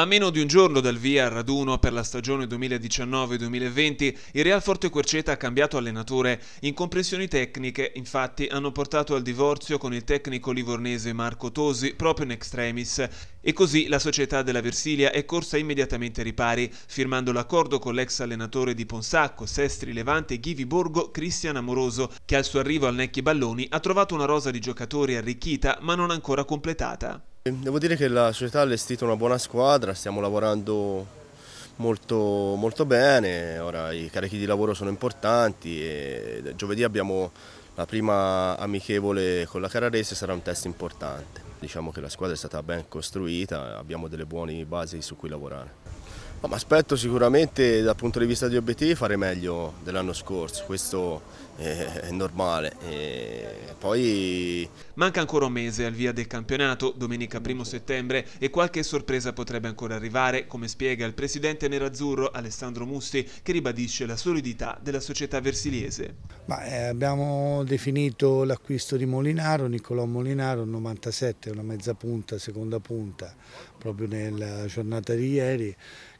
A meno di un giorno dal via al raduno per la stagione 2019-2020, il Real Forte Querceta ha cambiato allenatore. Incomprensioni tecniche, infatti, hanno portato al divorzio con il tecnico livornese Marco Tosi proprio in extremis. E così la società della Versilia è corsa immediatamente ai ripari, firmando l'accordo con l'ex allenatore di Ponsacco, Sestri Levante, Ghivi Borgo, Cristian Amoroso, che al suo arrivo al Necchi Balloni ha trovato una rosa di giocatori arricchita ma non ancora completata. Devo dire che la società ha allestito una buona squadra, stiamo lavorando molto, molto bene, ora i carichi di lavoro sono importanti e giovedì abbiamo la prima amichevole con la Cararese, sarà un test importante. Diciamo che la squadra è stata ben costruita, abbiamo delle buone basi su cui lavorare. No, mi aspetto sicuramente dal punto di vista degli obiettivi fare meglio dell'anno scorso, questo è normale. E poi... Manca ancora un mese al via del campionato, domenica 1 settembre, e qualche sorpresa potrebbe ancora arrivare, come spiega il presidente nerazzurro Alessandro Musti, che ribadisce la solidità della società versiliese. Ma, eh, abbiamo definito l'acquisto di Molinaro, Niccolò Molinaro, 97, una mezza punta, seconda punta, proprio nella giornata di ieri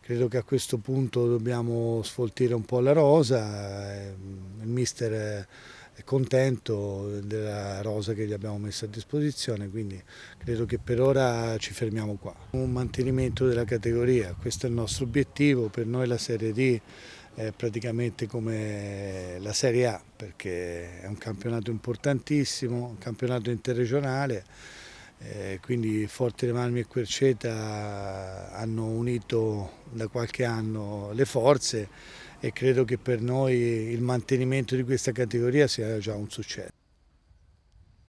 Credo che a questo punto dobbiamo sfoltire un po' la rosa, eh, il mister è contento della rosa che gli abbiamo messo a disposizione, quindi credo che per ora ci fermiamo qua. Un mantenimento della categoria, questo è il nostro obiettivo, per noi la Serie D è praticamente come la Serie A perché è un campionato importantissimo, un campionato interregionale eh, quindi Forte Le Marmi e Querceta hanno unito da qualche anno le forze e credo che per noi il mantenimento di questa categoria sia già un successo.